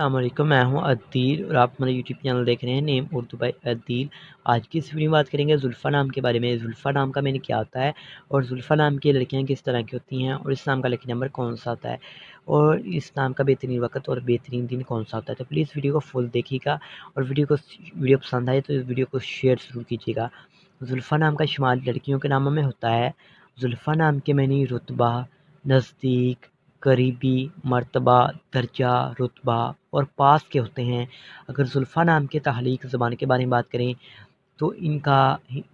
असलम मैं हूं अदील और आप मेरा यूट्यूब चैनल देख रहे हैं नेम उर्दू बाई अदील आज की इस वीडियो में बात करेंगे जुल्फ़ा नाम के बारे में जुल्फ़ा नाम का मैंने क्या होता है और जुल्फ़ा नाम की लड़कियां किस तरह की होती हैं और इस नाम का लकी नंबर कौन सा होता है और इस नाम का बेहतरीन वक्त और बेहतरीन दिन कौन सा होता है तो प्लीज़ वीडियो को फुल देखिएगा और वीडियो को वीडियो पसंद आए तो इस वीडियो को शेयर ज़रूर कीजिएगा जुल्फ़ा नाम का शुमार लड़कियों के नामों में होता है जुल्फ़ा नाम के मैंने रुतबा नज़दीक करीबी मरतबा दर्जा रुतबा और पास के होते हैं अगर जुल्फ़ा नाम के तहलीक ज़बान के बारे में बात करें तो इनका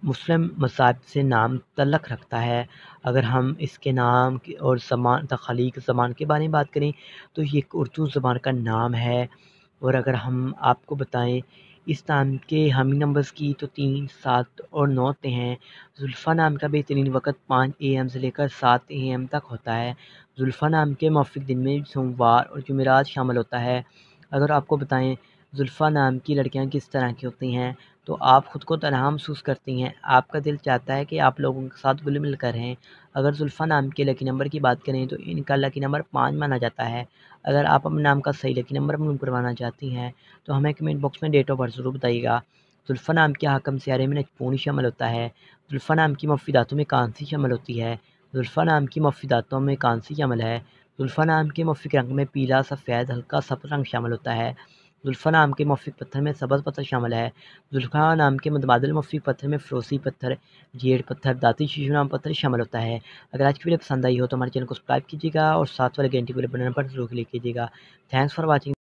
मुस्लिम मसाब से नाम तलक रखता है अगर हम इसके नाम और जबान तखलीक ज़बान के बारे में बात करें तो ये एक उर्दू ज़बान का नाम है और अगर हम आपको बताएं इस नाम के हमी नंबर्स की तो तीन सात और नौ ते हैं जुल्फ़ा नाम का बेहतरीन वक्त पाँच ए एम से लेकर सात ए एम तक होता है जुल्फ़ा नाम के मौफिक दिन में सोमवार और जुमेरात शामिल होता है अगर आपको बताएं जुल्फ़ा नाम की लड़कियाँ किस तरह की होती हैं तो आप ख़ुद को तनह महसूस करती हैं आपका दिल चाहता है कि आप लोगों के साथ गुल मिल कर रहें अगर जुल्फ़ा नाम के लकी नंबर की बात करें तो इनका लकी नंबर पाँच माना जाता है अगर आप अपने नाम का सही लकी नंबर मालूम करवाना चाहती हैं तो हमें कमेंट बॉक्स में डेट ऑफ बर्थ ज़रूर बताइएगा जुल्फ़ा नाम के हाकम सियारे में नचपूनी शामिल होता है जुल्फ़ा नाम की मफीदातों में कांसी शामिल होती है जुल्फ़ा नाम की मफीदातों में कांसी शामिल है जुल्फ़ा नाम के मफिक रंग में पीला सफ़ेद हल्का सफ रंग शामिल होता है जुल्फ़ा नाम के मौफिक पत्थर में सबज पत्थर शामिल है जुल्फ़ा नाम के मतबादल मौफिक पत्थर में फ्रोसी पत्थर जेड पत्थर दाती शीशु नाम पत्थर शामिल होता है अगर आज की वीडियो पसंद आई हो तो हमारे चैनल को सब्सक्राइब कीजिएगा और साथ वाले घंटी वाले बटन पर जरूर क्लिक कीजिएगा थैंक्स फॉर वॉचिंग